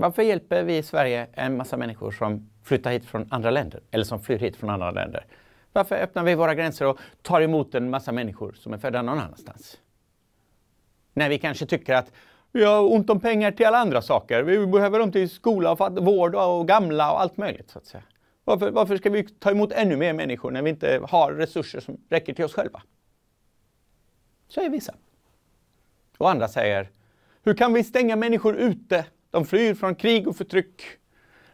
Varför hjälper vi i Sverige en massa människor som flyttar hit från andra länder eller som flyr hit från andra länder? Varför öppnar vi våra gränser och tar emot en massa människor som är födda någon annanstans? När vi kanske tycker att vi har ont om pengar till alla andra saker. Vi behöver dem till skola, och vård och gamla och allt möjligt. Så att säga. Varför, varför ska vi ta emot ännu mer människor när vi inte har resurser som räcker till oss själva? Säger vissa. Och andra säger, hur kan vi stänga människor ute de flyr från krig och förtryck.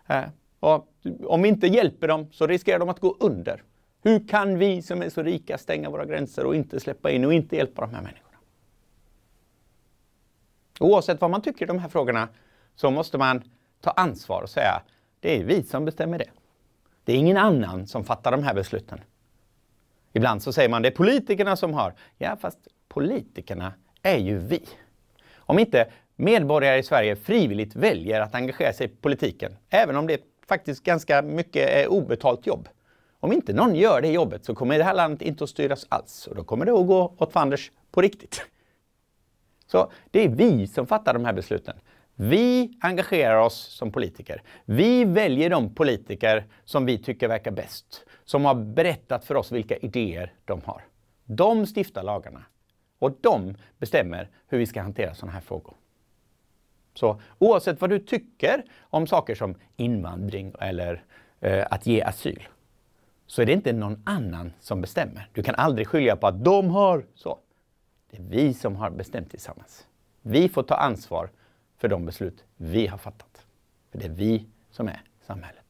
Äh, och om vi inte hjälper dem så riskerar de att gå under. Hur kan vi som är så rika stänga våra gränser och inte släppa in och inte hjälpa de här människorna? Oavsett vad man tycker i de här frågorna så måste man ta ansvar och säga det är vi som bestämmer det. Det är ingen annan som fattar de här besluten. Ibland så säger man det är politikerna som har. Ja, fast politikerna är ju vi. Om inte medborgare i Sverige frivilligt väljer att engagera sig i politiken, även om det faktiskt ganska mycket är obetalt jobb. Om inte någon gör det jobbet så kommer det här landet inte att styras alls och då kommer det att gå åt fanders på riktigt. Så det är vi som fattar de här besluten. Vi engagerar oss som politiker. Vi väljer de politiker som vi tycker verkar bäst, som har berättat för oss vilka idéer de har. De stiftar lagarna och de bestämmer hur vi ska hantera sådana här frågor. Så oavsett vad du tycker om saker som invandring eller eh, att ge asyl, så är det inte någon annan som bestämmer. Du kan aldrig skilja på att de har så. Det är vi som har bestämt tillsammans. Vi får ta ansvar för de beslut vi har fattat. För det är vi som är samhället.